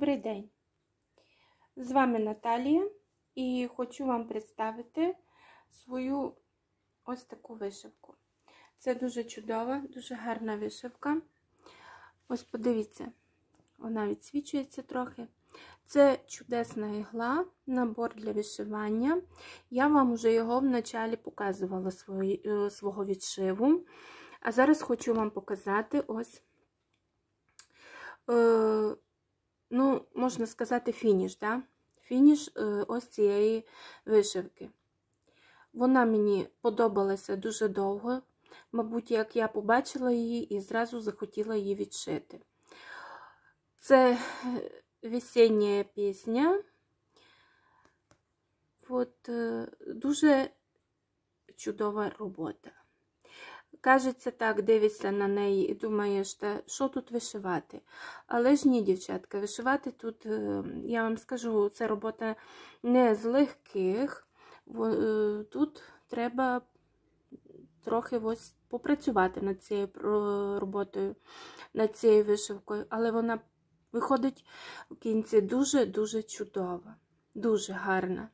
Добрий день! З вами Наталія і хочу вам представити свою ось таку вишивку. Це дуже чудова, дуже гарна вишивка. Ось подивіться, вона відсвічується трохи. Це чудесна ігла, набор для вишивання. Я вам вже його вначалі показувала е, свого відшиву. А зараз хочу вам показати ось. Е, ну, можна сказати, фініш, да? фініш е, ось цієї вишивки. Вона мені подобалася дуже довго. Мабуть, як я побачила її і зразу захотіла її відшити. Це е, весіння пісня. От, е, дуже чудова робота кажеться так, дивишся на неї і думаєш, та що тут вишивати. Але ж ні, дівчатка, вишивати тут, е, я вам скажу, це робота не з легких. Е, тут треба трохи ось попрацювати над цією роботою, над цією вишивкою, але вона виходить в кінці дуже-дуже чудова, дуже гарна.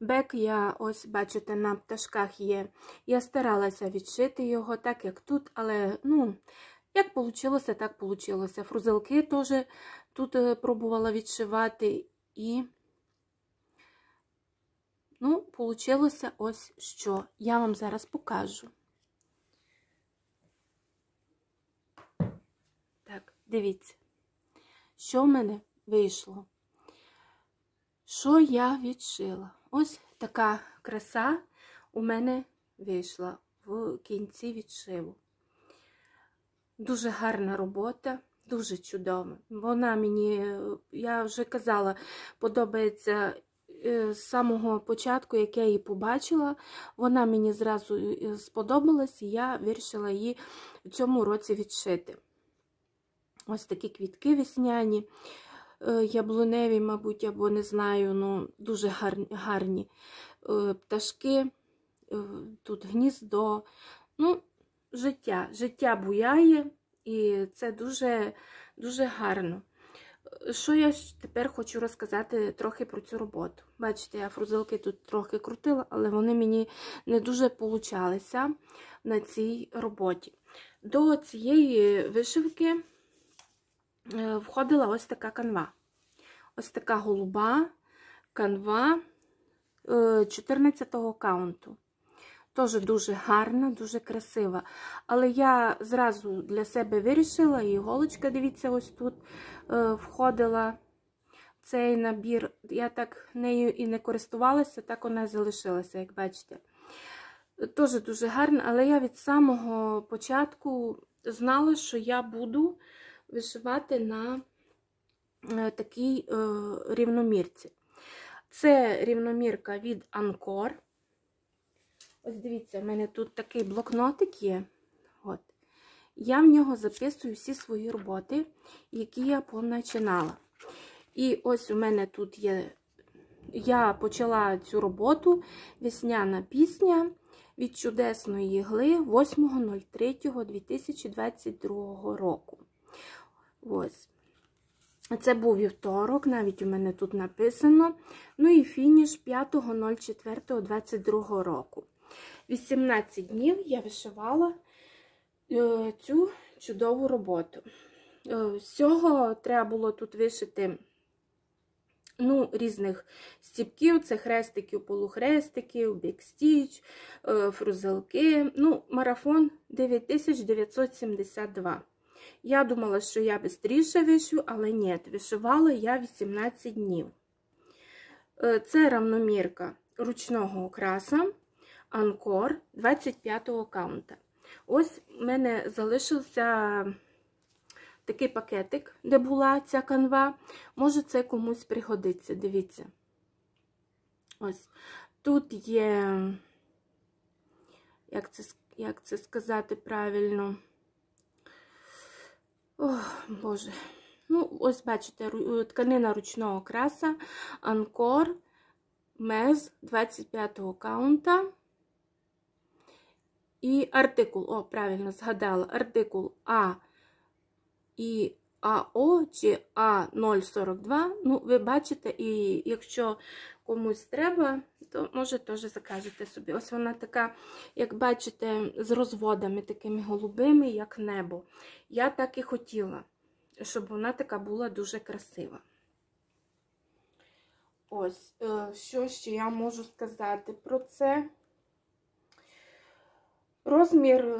Бек я, ось, бачите, на пташках є. Я старалася відшити його, так як тут, але, ну, як вийшло, так вийшло. Фрузелки теж тут е, пробувала відшивати, і, ну, вийшло ось що. Я вам зараз покажу. Так, дивіться, що в мене вийшло. Що я відшила? Ось така краса у мене вийшла в кінці відшиву. Дуже гарна робота, дуже чудова. Вона мені, я вже казала, подобається е, з самого початку, як я її побачила, вона мені зразу е, сподобалась, і я вирішила її в цьому році відшити. Ось такі квітки весняні. Е, яблуневі, мабуть, або не знаю, ну дуже гарні е, пташки, е, тут гніздо. ну Життя Життя буяє, і це дуже дуже гарно. Що я тепер хочу розказати трохи про цю роботу. Бачите, я фрузилки тут трохи крутила, але вони мені не дуже получалися на цій роботі. До цієї вишивки Е, входила ось така канва. Ось така голуба канва 14-го е, каунту. Тоже дуже гарна, дуже красива. Але я зразу для себе вирішила, і голочка, дивіться, ось тут е, входила цей набір. Я так нею і не користувалася, так вона залишилася, як бачите. Тоже дуже гарна, але я від самого початку знала, що я буду вишивати на е, такій е, рівномірці. Це рівномірка від Анкор. Ось дивіться, в мене тут такий блокнотик є. От. Я в нього записую всі свої роботи, які я поначинала. І ось у мене тут є. Я почала цю роботу весняна пісня від чудесної гли 8.03.2022 року. Ось. Це був вівторок, навіть у мене тут написано. Ну і фініш 5.04.22 року. 18 днів я вишивала е, цю чудову роботу. Е, всього треба було тут вишити ну, різних стіпків, це хрестиків, полухрестиків, бікстіч, е, фрузелки. Ну, марафон 9972. Я думала, що я швидше вишив, але ні, вишивала я 18 днів. Е, це равномірка ручного окраса анкор 25-го каунта. Ось в мене залишився такий пакетик, де була ця канва. Може, це комусь пригодиться, дивіться. Ось. Тут є, як це, як це сказати правильно, Ох, Боже. Ну, ось бачите, е, тканина ручного краса, анкор, мез 25-го каунта. І артикул, о, правильно згадала, артикул А і АО чи А042. Ну, ви бачите, і якщо комусь треба, то може теж закажете собі. Ось вона така, як бачите, з розводами такими голубими, як небо. Я так і хотіла, щоб вона така була дуже красива. Ось, е, що ще я можу сказати про це. Розмір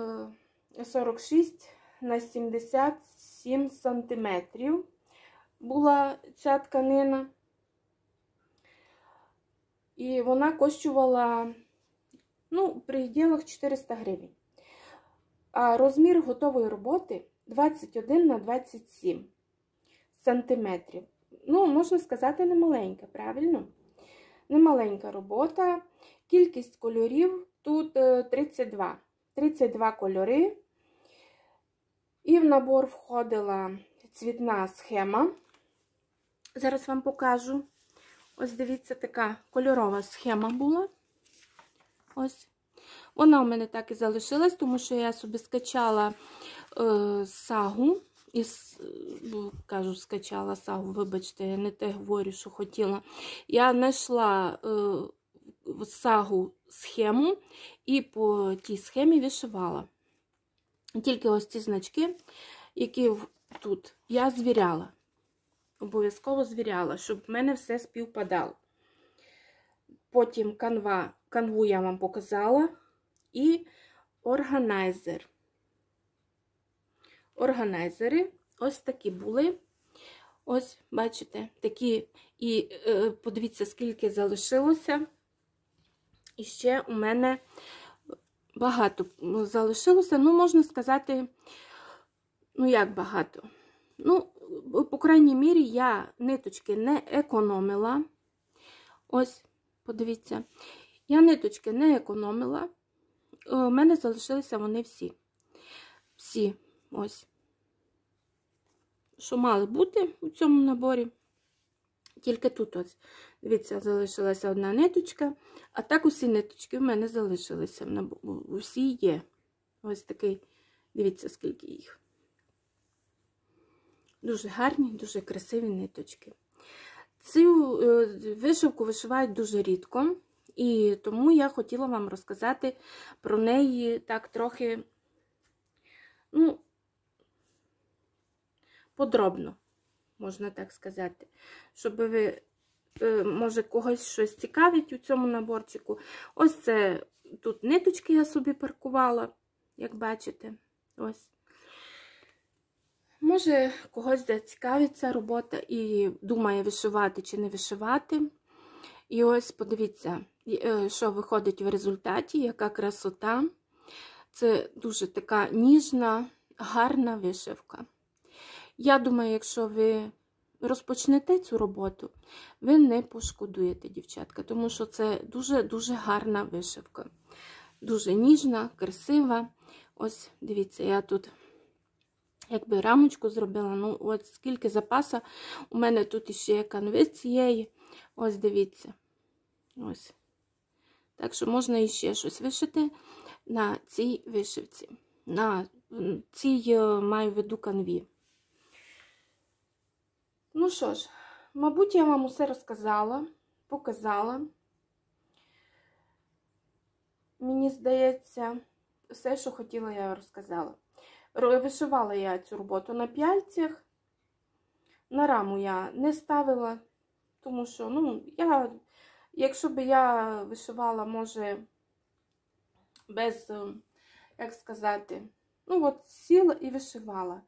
46 е, на 70 7 сантиметрів, була ця тканина. І вона коштувала, ну, при ділах 400 гривень. А розмір готової роботи 21 на 27 сантиметрів. Ну, можна сказати, немаленька, правильно? Немаленька робота. Кількість кольорів тут 32. Е, 32 кольори. І в набор входила цвітна схема. Зараз вам покажу. Ось дивіться, така кольорова схема була. Ось. Вона у мене так і залишилась, тому що я собі скачала е, сагу. І, е, ну, кажу, скачала сагу, вибачте, я не те говорю, що хотіла. Я знайшла е, сагу схему і по тій схемі вишивала. Тільки ось ці значки, які тут, я звіряла. Обов'язково звіряла, щоб в мене все співпадало. Потім канва, канву я вам показала. І органайзер. Органайзери ось такі були. Ось, бачите, такі, і е, подивіться, скільки залишилося. І ще у мене багато залишилося. Ну, можна сказати, ну, як багато. Ну, по крайній мірі, я ниточки не економила. Ось, подивіться, я ниточки не економила. Е, у мене залишилися вони всі. Всі, ось. Що мали бути у цьому наборі. Тільки тут ось Дивіться, залишилася одна ниточка, а так усі ниточки в мене залишилися. Усі є. Ось такий, дивіться, скільки їх. Дуже гарні, дуже красиві ниточки. Цю е, вишивку вишивають дуже рідко, і тому я хотіла вам розказати про неї так трохи, ну, подробно, можна так сказати, щоб ви Е, може, когось щось цікавить у цьому наборчику. Ось це тут ниточки я собі паркувала, як бачите, ось. Може, когось зацікавиться робота і думає, вишивати чи не вишивати. І ось подивіться, е, що виходить в результаті, яка красота. Це дуже така ніжна, гарна вишивка. Я думаю, якщо ви розпочнете цю роботу, ви не пошкодуєте, дівчатка, тому що це дуже-дуже гарна вишивка. Дуже ніжна, красива. Ось, дивіться, я тут. Якби рамочку зробила, ну, от скільки запаса. У мене тут ще є канви цієї. Ось дивіться. Ось. Так що можна ще щось вишити на цій вишивці. На цій е, маю в виду канві. Ну що ж, мабуть, я вам усе розказала, показала. Мені здається, все, що хотіла, я розказала. Вишивала я цю роботу на п'яльцях. На раму я не ставила, тому що, ну, я, якщо б я вишивала, може, без, ем, як сказати, ну, от сіла і вишивала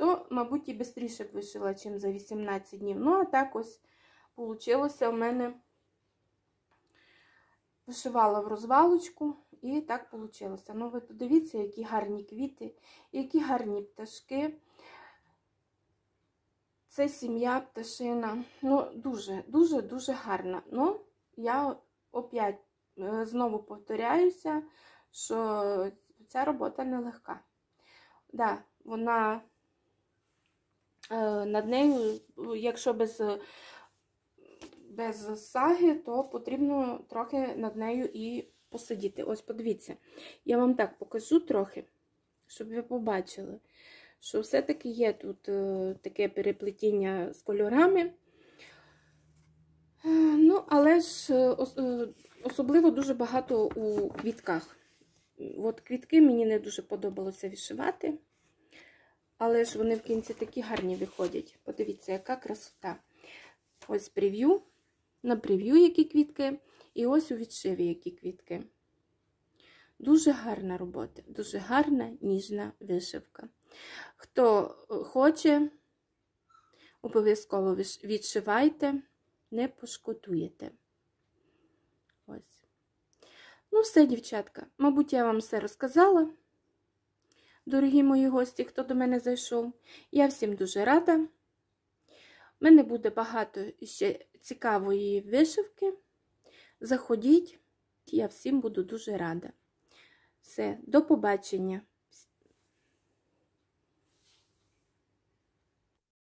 то, мабуть, і швидше б вишила, ніж за 18 днів. Ну, а так ось вийшло в мене вишивала в розвалочку, і так вийшло. Ну, ви подивіться, які гарні квіти, які гарні пташки. Це сім'я пташина. Ну, дуже-дуже-дуже гарна. Ну, я опять е, знову повторяюся, що ця робота нелегка. Да, вона Е, над нею, якщо без е, без саги, то потрібно трохи над нею і посидіти. Ось, подивіться, я вам так покажу трохи, щоб ви побачили, що все-таки є тут е, таке переплетіння з кольорами. Ну, але ж особливо дуже багато у квітках. От квітки мені не дуже подобалося вишивати. Але ж вони в кінці такі гарні виходять. Подивіться, яка красота. Ось прев'ю, на прев'ю які квітки, і ось у відшиві які квітки. Дуже гарна робота, дуже гарна ніжна вишивка. Хто е, хоче, обов'язково відшивайте, не пошкодуєте. Ось. Ну, все, дівчатка, мабуть, я вам все розказала дорогі мої гості, хто до мене зайшов. Я всім дуже рада. У мене буде багато ще цікавої вишивки. Заходіть, я всім буду дуже рада. Все, до побачення!